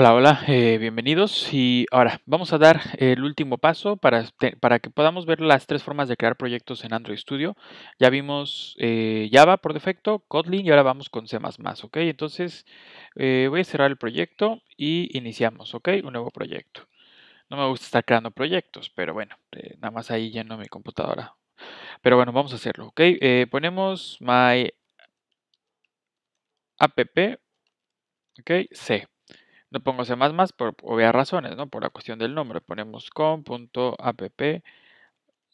Hola, hola, eh, bienvenidos. Y ahora vamos a dar el último paso para, para, que podamos ver las tres formas de crear proyectos en Android Studio. Ya vimos eh, Java por defecto, Kotlin y ahora vamos con C++, ¿ok? Entonces eh, voy a cerrar el proyecto y iniciamos, ¿ok? Un nuevo proyecto. No me gusta estar creando proyectos, pero bueno, nada más ahí lleno mi computadora. Pero bueno, vamos a hacerlo, ¿ok? ponemos my app, ¿ok? C. No pongo C++ por obvias razones, ¿no? Por la cuestión del nombre. Ponemos com.app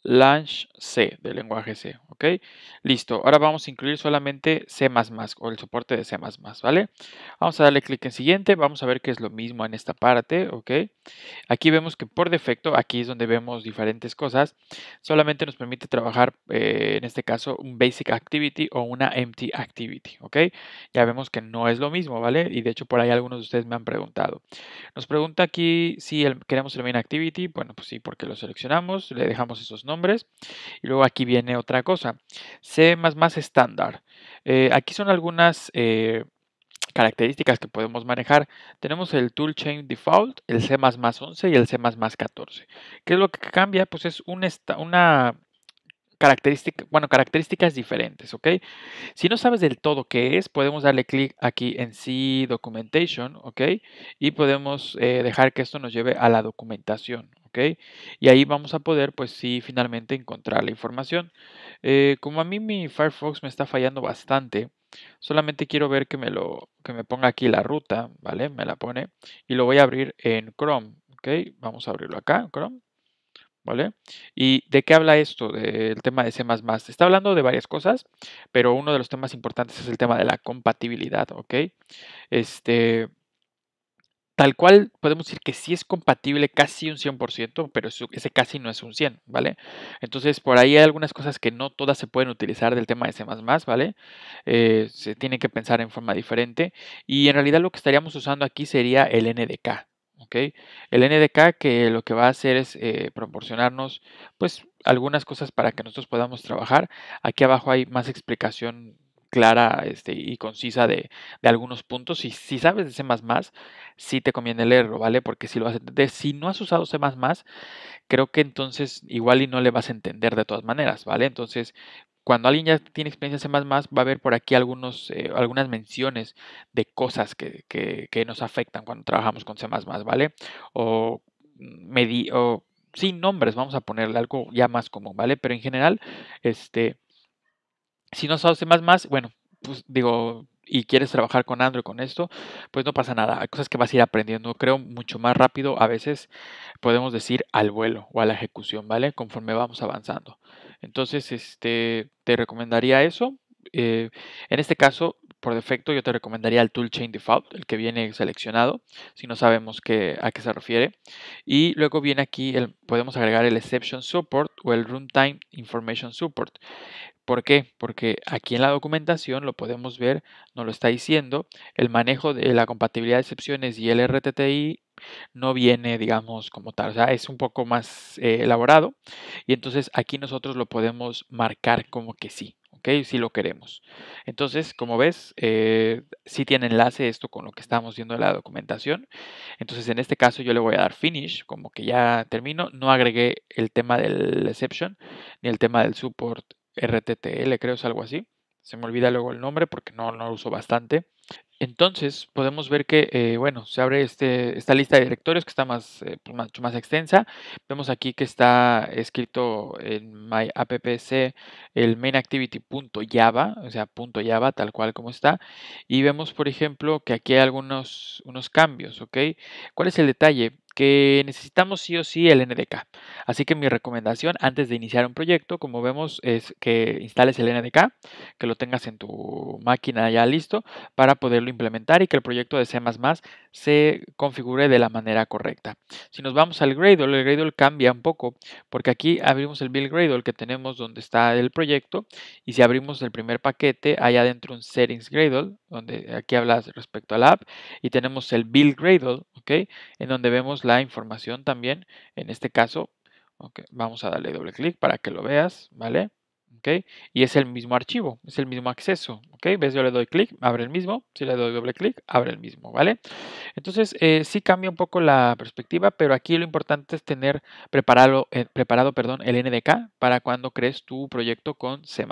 launch C, del lenguaje C. ¿ok? Listo, ahora vamos a incluir solamente C++ o el soporte de C++, ¿vale? Vamos a darle clic en siguiente, vamos a ver que es lo mismo en esta parte, ¿ok? Aquí vemos que por defecto, aquí es donde vemos diferentes cosas, solamente nos permite trabajar, eh, en este caso, un Basic Activity o una Empty Activity, ¿ok? Ya vemos que no es lo mismo, ¿vale? Y de hecho por ahí algunos de ustedes me han preguntado. Nos pregunta aquí si queremos el Main Activity, bueno, pues sí, porque lo seleccionamos, le dejamos esos nombres y luego aquí viene otra cosa sea, C estándar. Eh, aquí son algunas eh, características que podemos manejar. Tenemos el toolchain default, el C 11 y el C 14. ¿Qué es lo que cambia? Pues es una característica, bueno, características diferentes, ¿ok? Si no sabes del todo qué es, podemos darle clic aquí en C Documentation, ¿ok? Y podemos eh, dejar que esto nos lleve a la documentación, y ahí vamos a poder, pues sí, finalmente encontrar la información. Eh, como a mí mi Firefox me está fallando bastante, solamente quiero ver que me, lo, que me ponga aquí la ruta, ¿vale? Me la pone y lo voy a abrir en Chrome, ¿ok? Vamos a abrirlo acá, en Chrome. ¿Vale? ¿Y de qué habla esto? Del tema de C++. Está hablando de varias cosas, pero uno de los temas importantes es el tema de la compatibilidad, ¿ok? Este, Tal cual podemos decir que sí es compatible casi un 100%, pero ese casi no es un 100, ¿vale? Entonces por ahí hay algunas cosas que no todas se pueden utilizar del tema de C++, ¿vale? Eh, se tiene que pensar en forma diferente y en realidad lo que estaríamos usando aquí sería el NDK, ¿ok? El NDK que lo que va a hacer es eh, proporcionarnos pues algunas cosas para que nosotros podamos trabajar. Aquí abajo hay más explicación clara este, y concisa de, algunos puntos. Y si sabes de C, sí te conviene leerlo, ¿vale? Porque si lo vas a entender, si no has usado C, creo que entonces igual y no le vas a entender de todas maneras, ¿vale? Entonces, cuando alguien ya tiene experiencia en C++, va a haber por aquí algunos, eh, algunas menciones de cosas que, nos afectan cuando trabajamos con C++, ¿vale? O, o sin nombres, vamos a ponerle algo ya más común, ¿vale? Pero en general, este, si no sabes más, más, bueno, pues digo, y quieres trabajar con Android con esto, pues no pasa nada. Hay cosas que vas a ir aprendiendo, creo, mucho más rápido. A veces podemos decir al vuelo o a la ejecución, ¿vale? Conforme vamos avanzando. Entonces, este, te recomendaría eso. Eh, en este caso, por defecto yo te recomendaría el toolchain default, el que viene seleccionado, si no sabemos qué, a qué se refiere. Y luego viene aquí, el, podemos agregar el exception support o el runtime information support. ¿Por qué? Porque aquí en la documentación lo podemos ver, nos lo está diciendo, el manejo de la compatibilidad de excepciones y el RTTI no viene, digamos, como tal, o sea, es un poco más eh, elaborado y entonces aquí nosotros lo podemos marcar como que sí, ¿ok? Si lo queremos. Entonces, como ves, eh, si tiene enlace esto con lo que estamos viendo en la documentación. Entonces, en este caso yo le voy a dar finish, como que ya termino. No agregué el tema del exception ni el tema del support RTTL, creo es algo así. Se me olvida luego el nombre porque no, no lo uso bastante. Entonces podemos ver que, eh, bueno, se abre este, esta lista de directorios que está más, eh, pues, mucho más extensa. Vemos aquí que está escrito en myappc el mainActivity.java, o sea, punto .java tal cual como está. Y vemos, por ejemplo, que aquí hay algunos unos cambios, ¿ok? ¿Cuál es el detalle? que necesitamos sí o sí el NDK. Así que mi recomendación antes de iniciar un proyecto, como vemos, es que instales el NDK, que lo tengas en tu máquina ya listo para poderlo implementar y que el proyecto de C++ se configure de la manera correcta. Si nos vamos al Gradle, el Gradle cambia un poco porque aquí abrimos el build Gradle que tenemos donde está el proyecto y si abrimos el primer paquete, hay adentro un settings Gradle, donde aquí hablas respecto al app y tenemos el build Gradle, ¿ok? En donde vemos la información también. En este caso, vamos a darle doble clic para que lo veas, ¿vale? Okay. Y es el mismo archivo, es el mismo acceso, ¿ok? ¿Ves? Yo le doy clic, abre el mismo, si le doy doble clic, abre el mismo, ¿vale? Entonces, eh, sí cambia un poco la perspectiva, pero aquí lo importante es tener preparado, eh, preparado perdón, el NDK para cuando crees tu proyecto con C++,